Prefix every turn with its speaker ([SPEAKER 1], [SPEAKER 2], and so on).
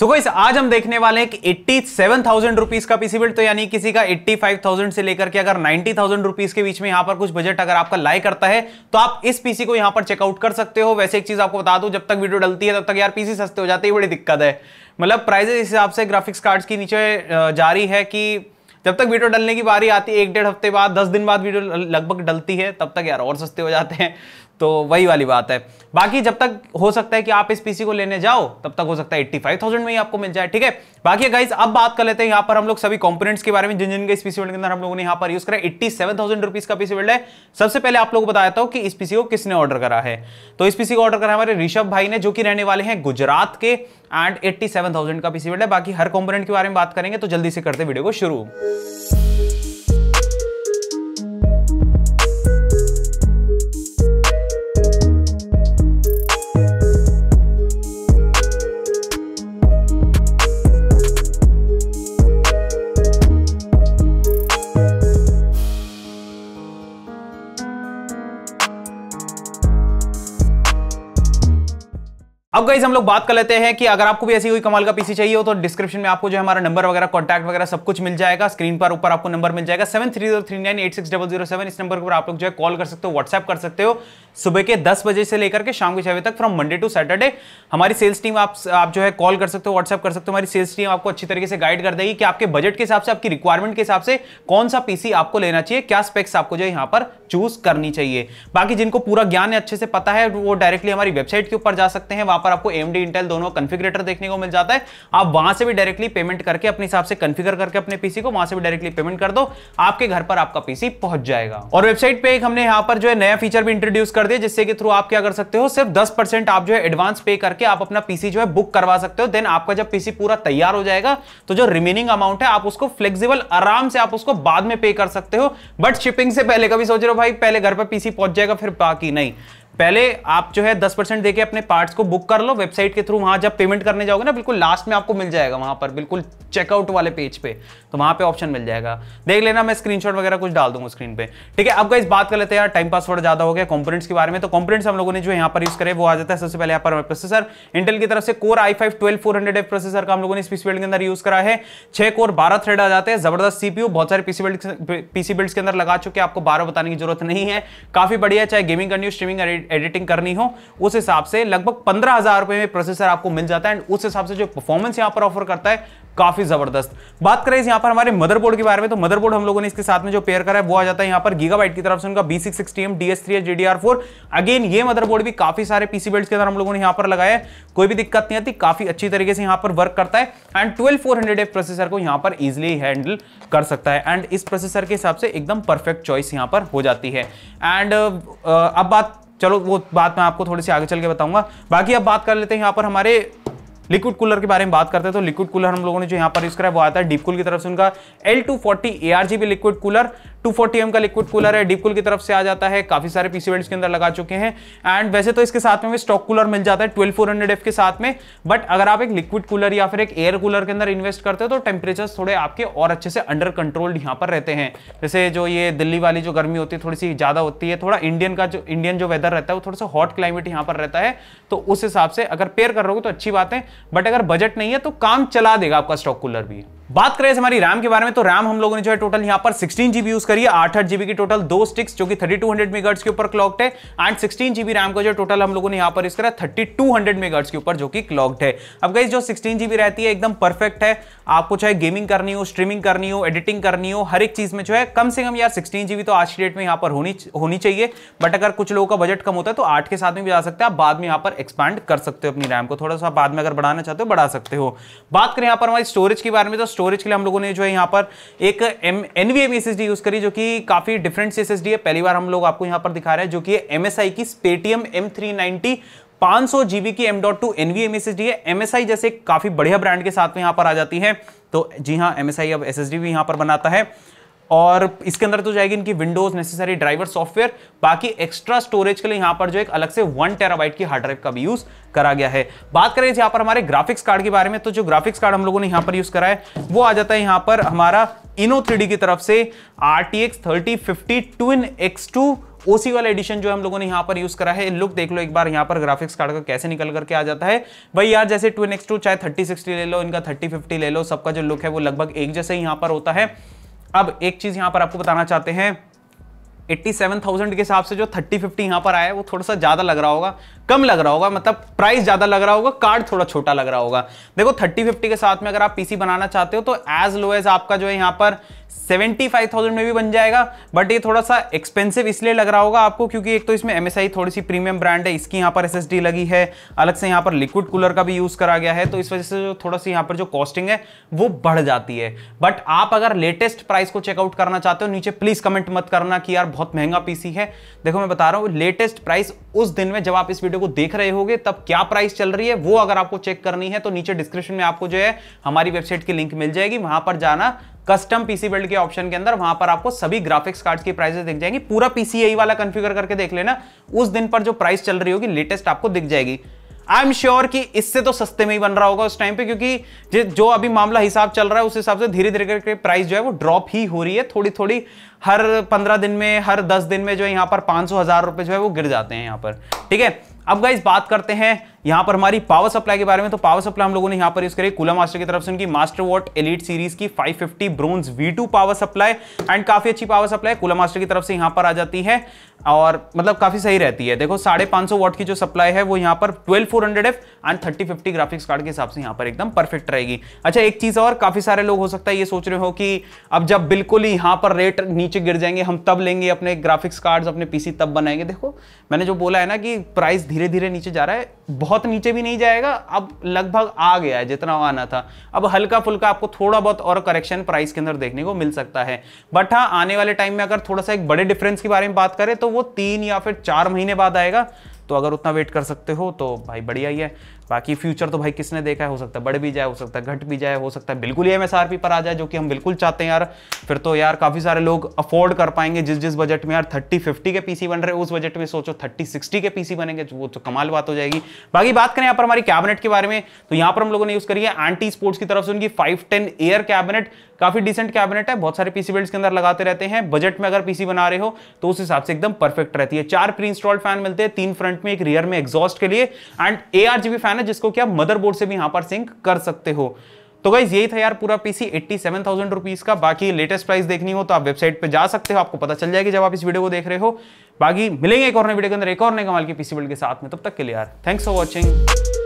[SPEAKER 1] सो so, आज हम देखने वाले हैं एट्टी सेवन थाउजेंड रुपीज का पीसी बिल्ड तो यानी किसी का एट्टी फाइव थाउजेंड से लेकर के अगर नाइन्टी थाउजेंड रुपीज के बीच में यहां पर कुछ बजट अगर आपका लाई करता है तो आप इस पीसी को यहां पर चेकआउट कर सकते हो वैसे एक चीज आपको बता दूं जब तक वीडियो डलती है तब तक यार पीसी सस्ते हो जाते हैं बड़ी दिक्कत है मतलब प्राइजेस इस हिसाब से ग्राफिक्स कार्ड्स की नीचे जारी है कि जब तक वीडियो डलने की बारी आती है एक डेढ़ हफ्ते बाद दस दिन बाद वीडियो लगभग डलती है तब तक यार और सस्ते हो जाते हैं तो वही वाली बात है बाकी जब तक हो सकता है कि आप इस पीसी को लेने जाओ तब तक हो सकता है 85,000 में ही आपको मिल जाए ठीक है बाकी गाइस अब बात कर लेते हैं यहाँ पर हम लोग सभी कंपोनेंट्स के बारे में जिन जिनके इस पीसी वर्ल्ड के अंदर हम लोगों ने यहाँ पर यूज करा एट्टी सेवन थाउजेंड रुपीज का पीसी बिल्ड है सबसे पहले आप लोग को बताया था कि इस पीसी को किसने ऑर्डर करा है तो इस पीसी को ऑर्डर करा हमारे ऋषभ भाई ने जो कि रहने वाले हैं गुजरात के एंड एट्टी का पीसी वर्ल्ड है बाकी हर कॉम्पोनेंट के बारे में बात करेंगे तो जल्दी से करते वीडियो को शुरू अब गाइज हम लोग बात कर लेते हैं कि अगर आपको भी ऐसी कोई कमाल का पीसी चाहिए हो तो डिस्क्रिप्शन में आपको जो हमारा नंबर वगैरह कॉन्टैक्ट वगैरह सब कुछ मिल जाएगा स्क्रीन पर ऊपर आपको नंबर मिल जाएगा seven three zero three nine eight six double zero seven इस नंबर पर आप लोग जो है कॉल कर सकते हो व्हाट्सएप कर सकते हो सुबह के दस बजे से लेकर के शाम के छह बजे तक फ्रॉम मंडे टू सैटरडे हमारी सेल्स टीम आप आप जो है कॉल कर सकते हो व्हाट्सएप कर सकते हो हमारी सेल्स टीम आपको अच्छी तरीके से गाइड कर देगी कि आपके बजट के हिसाब से आपकी रिक्वायरमेंट के हिसाब से कौन सा पीसी आपको लेना चाहिए क्या स्पेक्स आपको जो है यहाँ पर चूज करनी चाहिए बाकी जिनको पूरा ज्ञान अच्छे से पता है वो डायरेक्टली हमारी वेबसाइट के ऊपर जा सकते हैं वहां पर आपको एम इंटेल दोनों कन्फिग्रेटर देखने को मिल जाता है आप वहां से भी डायरेक्टली पेमेंट करके अपने हिसाब से कन्फिगर करके अपने पीसी को वहां से भी डायरेक्टली पेमेंट कर दो आपके घर पर आपका पीसी पहुंच जाएगा और वेबसाइट पे एक हमने यहाँ पर जो है नया फीचर भी इंट्रोड्यूस कर दिया जिससे कि थ्रू आप क्या कर सकते हो सिर्फ दस आप जो है एडवांस पे करके आप अपना पीसी जो है बुक करवा सकते हो देन आपका जब पीसी पूरा तैयार हो जाएगा तो जो रिमेनिंग अमाउंट है आप उसको फ्लेक्सिबल आराम से आप उसको बाद में पे कर सकते हो बट शिपिंग से पहले कभी सोच रहे हो भाई पहले घर पर पीसी पहुंच जाएगा फिर बाकी नहीं पहले आप जो है दस परसेंट देके अपने पार्ट्स को बुक कर लो वेबसाइट के थ्रू वहां जब पेमेंट करने जाओगे ना बिल्कुल लास्ट में आपको मिल जाएगा वहां पर बिल्कुल चेकआउट वाले पेज पे तो वहां पे ऑप्शन मिल जाएगा देख लेना मैं स्क्रीनशॉट वगैरह कुछ डाल दूंगा स्क्रीन पे ठीक है अब इस बात कर लेते हैं यार टाइम पास थोड़ा ज्यादा हो गया कॉम्पोनेट्स के बारे में तो कॉम्पोनेट्स हम लोगों ने जो यहाँ पर यूज करे वो आ जाता है सबसे पहले यहाँ पर प्रोसेसर इंटेल की तरफ से core i five twelve four processor का हम लोगों ने पीसी बिल्ड के अंदर यूज करा है छह कोर बारह थ्रेड आ जाते हैं जबरदस्त सीपीयू बहुत सारे पीसी बिल्ड पीसी बिल्ड के अंदर लगा चुके आपको बारह बताने की जरूरत नहीं है काफी बढ़िया चाहे गेमिंग करनी स्ट्रीमिंग एडिटिंग करनी हो उस हिसाब से लगभग पंद्रह हजार रुपए में प्रोसेसर आपको मिल जाता है एंड उस हिसाब से जो परफॉर्मेंस यहां पर ऑफर करता है काफी जबरदस्त बात करें यहां पर हमारे मदरबोर्ड के बारे में तो मदरबोर्ड हम लोगों ने इसके साथ में जो पेयर करा है वो आ जाता है यहां पर गीगाबाइट की तरफ से उनका B six sixty M D S three H again ये मदरबोर्ड भी काफी सारे पीसी बेल्ट के अंदर हम लोगों ने यहां पर लगाया है कोई भी दिक्कत नहीं आती काफी अच्छी तरीके से यहां पर वर्क करता है एंड ट्वेल्व फोर प्रोसेसर को यहां पर इजिली हैंडल कर सकता है एंड इस प्रोसेसर के हिसाब से एकदम परफेक्ट चॉइस यहां पर हो जाती है एंड uh, uh, अब बात चलो वो बात मैं आपको थोड़ी सी आगे चल के बताऊंगा बाकी अब बात कर लेते हैं यहाँ पर हमारे लिक्विड कूलर के बारे में बात करते हैं तो लिक्विड कूलर हम लोगों ने जो यहाँ पर यूज करा वो आता है डीपकूल की तरफ से उनका L two forty liquid cooler two का लिक्विड कूलर है डीपकूल की तरफ से आ जाता है काफी सारे पीसी के अंदर लगा चुके हैं एंड वैसे तो इसके साथ में स्टॉक कूलर मिल जाता है ट्वेल्व फोर के साथ में बट अगर आप एक लिक्विड कूलर या फिर एक एयर कूलर के अंदर इन्वेस्ट करते हो तो टेम्परेचर थोड़े आपके और अच्छे से अंडर कंट्रोल्ड यहाँ पर रहते हैं जैसे जो ये दिल्ली वाली जो गर्मी होती है थोड़ी सी ज्यादा होती है थोड़ा इंडियन का जो इंडियन जो वेदर रहता है वो थोड़ा सा हॉट क्लाइमेट यहाँ पर रहता है तो उस हिसाब से अगर पेयर कर रहे हो तो अच्छी बात है बट अगर बजट नहीं है तो काम चला देगा आपका स्टॉक कूलर भी बात करें हमारी रैम के बारे में तो रैम हम लोगों ने जो है टोटल यहाँ पर 16 जीबी यूज करी है आठ आठ जीबी की टोटल दो स्टिक्स जो कि 3200 टू मेगाहर्ट्ज के ऊपर क्लॉक्ड है एंड 16 जीबी रैम का जो टोटल हम लोगों ने यहाँ पर इस करा 3200 टू मेगाहर्ट्ज के ऊपर जो कि क्लॉक्ड है अब गई जो 16 जीबी रहती है एकदम परफेक्ट है आपको चाहे गेमिंग करनी हो स्ट्रीमिंग करनी हो एडिटिंग करनी हो हर एक चीज में जो है कम से कम यार सिक्सटीन जीबी तो आज की डेट में यहाँ पर होनी होनी चाहिए बट अगर कुछ लोगों का बजट कम होता है तो आठ के साथ में भी जा सकते हैं आप बाद में यहाँ पर एक्सपैंड कर सकते हो अपनी रैम को थोड़ा सा बाद में अगर बढ़ाना चाहते हो बढ़ा सकते हो बात करें यहाँ पर हमारी स्टोरेज के बारे में तो स्टोरेज के लिए हम लोगों ने जो है यहाँ पर एक M N V M use करी जो कि काफ़ी डिफरेंट सी एस है पहली बार हम लोग आपको यहाँ पर दिखा रहे हैं जो कि एम एस आई की Spatium M three ninety 500 GB की M dot two NV M है एमएसआई जैसे काफ़ी बढ़िया ब्रांड के साथ में यहाँ पर आ जाती है तो जी हाँ एमएसआई अब एसएसडी भी यहाँ पर बनाता है और इसके अंदर तो जाएगी इनकी विंडोज नेसेसरी ड्राइवर सॉफ्टवेयर बाकी एक्स्ट्रा स्टोरेज के लिए यहाँ पर जो एक अलग से वन टेराबाइट की हार्ड ड्राइव का भी यूज करा गया है बात करें यहाँ पर हमारे ग्राफिक्स कार्ड के बारे में तो जो ग्राफिक्स कार्ड हम लोगों ने यहाँ पर यूज करा है वो आ जाता है यहां पर हमारा इनो थ्री की तरफ से R T X thirty fifty twin X two OC वाला एडिशन जो हम लोगों ने यहाँ पर यूज करा है लुक देख लो एक बार यहाँ पर ग्राफिक्स कार्ड का कैसे निकल करके आ जाता है भाई यार जैसे ट्विन एक्स टू चाहे थर्टी सिक्सटी ले लो इनका थर्टी फिफ्टी ले लो सबका जो लुक है वो लगभग एक जैसे यहाँ पर होता है अब एक चीज यहां पर आपको बताना चाहते हैं 87,000 के हिसाब से जो 3050 यहां पर आया है वो थोड़ा सा ज़्यादा लग रहा होगा कम लग रहा होगा मतलब प्राइस ज़्यादा लग रहा होगा कार्ड थोड़ा छोटा लग रहा होगा देखो 3050 के साथ में अगर आप पीसी बनाना चाहते हो तो एज लो एज आपका जो है यहाँ पर 75,000 में भी बन जाएगा बट ये थोड़ा सा एक्सपेंसिव इसलिए लग रहा होगा आपको क्योंकि एक तो इसमें एम थोड़ी सी प्रीमियम ब्रांड है इसकी यहाँ पर एस लगी है अलग से यहाँ पर लिक्विड कूलर का भी यूज़ करा गया है तो इस वजह से जो थोड़ा सा यहाँ पर जो कॉस्टिंग है वो बढ़ जाती है बट आप अगर लेटेस्ट प्राइस को चेकआउट करना चाहते हो नीचे प्लीज़ कमेंट मत करना कि यार बहुत महंगा पीसी है देखो मैं बता रहा हूँ लेटेस्ट प्राइस उस दिन में जब आप इस वीडियो को देख रहे होगे तब क्या प्राइस चल रही है वो अगर आपको चेक करनी है तो नीचे डिस्क्रिप्शन में आपको जो है हमारी वेबसाइट की लिंक मिल जाएगी वहां पर जाना कस्टम पीसी बिल्ड के ऑप्शन के अंदर वहां पर आपको सभी ग्राफिक्स कार्ड्स की प्राइसेस दिख जाएंगी पूरा पीसीआई वाला कॉन्फ़िगर करके देख लेना उस दिन पर जो प्राइस चल रही होगी लेटेस्ट आपको दिख जाएगी आई एम श्योर कि इससे तो सस्ते में ही बन रहा होगा उस टाइम पे क्योंकि जो अभी मामला हिसाब चल रहा है उस हिसाब से धीरे धीरे करके प्राइस जो है वो ड्रॉप ही हो रही है थोड़ी थोड़ी हर पंद्रह दिन में हर दस दिन में जो है यहाँ पर पाँच सौ हजार रुपये जो है वो गिर जाते हैं यहाँ पर ठीक है अब गाइज बात करते हैं यहां पर हमारी पावर सप्लाई के बारे में तो पावर सप्लाई हम लोगों ने यहां पर यूज करी कुला मास्टर की तरफ से उनकी मास्टर वॉट एलिट सीरीज की 550 fifty bronze V power supply and काफी अच्छी पावर सप्लाई कुला मास्टर की तरफ से यहाँ पर आ जाती है और मतलब काफी सही रहती है देखो साढ़े पांच सौ वॉट की जो सप्लाई है वो यहाँ पर twelve four hundred F and thirty fifty graphics card के हिसाब से यहाँ पर एकदम परफेक्ट रहेगी अच्छा एक चीज और काफी सारे लोग हो सकता है ये सोच रहे हो कि अब जब बिल्कुल ही यहाँ पर रेट नीचे गिर जाएंगे हम तब लेंगे अपने ग्राफिक्स कार्ड अपने पीसी तब बनाएंगे देखो मैंने जो बोला है ना कि प्राइस धीरे धीरे नीचे जा रहा है बहुत नीचे भी नहीं जाएगा अब लगभग आ गया है जितना आना था अब हल्का फुल्का आपको थोड़ा बहुत और करेक्शन प्राइस के अंदर देखने को मिल सकता है बट हाँ आने वाले टाइम में अगर थोड़ा सा एक बड़े डिफरेंस के बारे में बात करें तो वो तीन या फिर चार महीने बाद आएगा तो अगर उतना वेट कर सकते हो तो भाई बढ़िया ही है बाकी फ्यूचर तो भाई किसने देखा है हो सकता है बढ़ भी जाए हो सकता है घट भी जाए हो सकता है बिल्कुल ही एम पर आ जाए जो कि हम बिल्कुल चाहते हैं यार फिर तो यार काफ़ी सारे लोग अफोर्ड कर पाएंगे जिस जिस बजट में यार थर्टी फिफ्टी के पीसी बन रहे उस बजट में सोचो थर्टी सिक्सटी के पीसी बनेंगे तो वो तो कमाल बात हो जाएगी बाकी बात करें यहाँ पर हमारी कैबिनेट के बारे में तो यहाँ पर हम लोगों ने यूज़ करी है एंटी स्पोर्ट्स की तरफ से उनकी फाइव टेन एयर कैबिनेट काफ़ी डिसेंट कैबिनेट है बहुत सारे पीसी बिल्ड्स के अंदर लगाते रहते हैं बजट में अगर पीसी बना रहे हो तो उस हिसाब से एकदम परफेक्ट रहती है चार प्री इंस्टॉल्ड फैन मिलते हैं तीन फ्रंट में एक रियर में एग्जॉस्ट के लिए एंड ए फैन है जिसको कि आप मदरबोर्ड से भी यहां पर सिंक कर सकते हो तो गाइज यही था यार पूरा PC eighty seven thousand rupees का बाकी लेटेस्ट प्राइस देखनी हो तो आप वेबसाइट पे जा सकते हो आपको पता चल जाएगा जब आप इस वीडियो को देख रहे हो बाकी मिलेंगे एक और नए वीडियो के अंदर एक और नए कमाल की पीसी बिल्ड के साथ में तब तक के लिए यार थैंक्स फॉर वॉचिंग